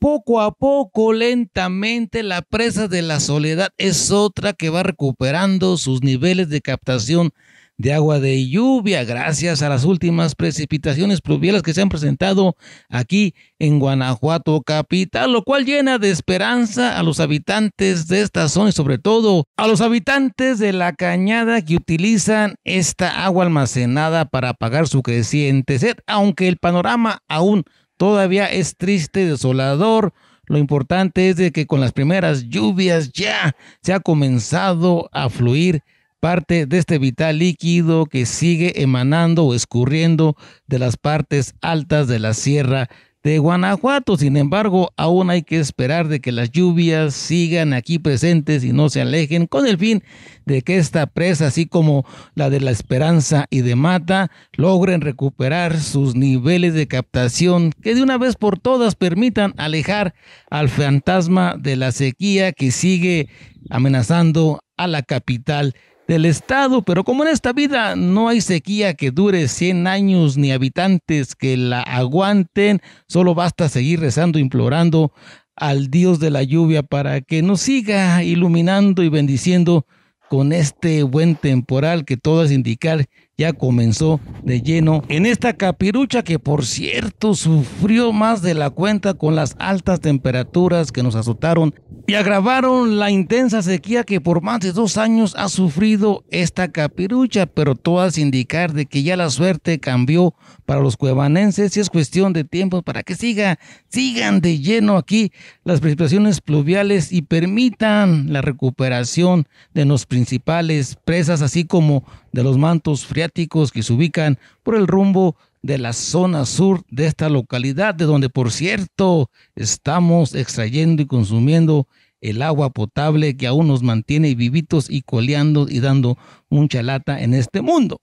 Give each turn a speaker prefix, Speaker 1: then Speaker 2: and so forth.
Speaker 1: poco a poco, lentamente, la presa de la soledad es otra que va recuperando sus niveles de captación de agua de lluvia gracias a las últimas precipitaciones pluviales que se han presentado aquí en Guanajuato capital, lo cual llena de esperanza a los habitantes de esta zona y sobre todo a los habitantes de la cañada que utilizan esta agua almacenada para apagar su creciente sed, aunque el panorama aún todavía es triste y desolador. Lo importante es de que con las primeras lluvias ya se ha comenzado a fluir parte de este vital líquido que sigue emanando o escurriendo de las partes altas de la Sierra de Guanajuato. Sin embargo, aún hay que esperar de que las lluvias sigan aquí presentes y no se alejen con el fin de que esta presa, así como la de La Esperanza y de Mata, logren recuperar sus niveles de captación que de una vez por todas permitan alejar al fantasma de la sequía que sigue amenazando a la capital del Estado, pero como en esta vida no hay sequía que dure 100 años ni habitantes que la aguanten, solo basta seguir rezando, implorando al Dios de la lluvia para que nos siga iluminando y bendiciendo con este buen temporal que todo es indicar ya comenzó de lleno en esta capirucha que por cierto sufrió más de la cuenta con las altas temperaturas que nos azotaron y agravaron la intensa sequía que por más de dos años ha sufrido esta capirucha, pero todas hace indicar de que ya la suerte cambió para los cuevanenses y es cuestión de tiempo para que siga, sigan de lleno aquí las precipitaciones pluviales y permitan la recuperación de los principales presas, así como de los mantos freáticos que se ubican por el rumbo de la zona sur de esta localidad, de donde por cierto estamos extrayendo y consumiendo el agua potable que aún nos mantiene vivitos y coleando y dando mucha lata en este mundo.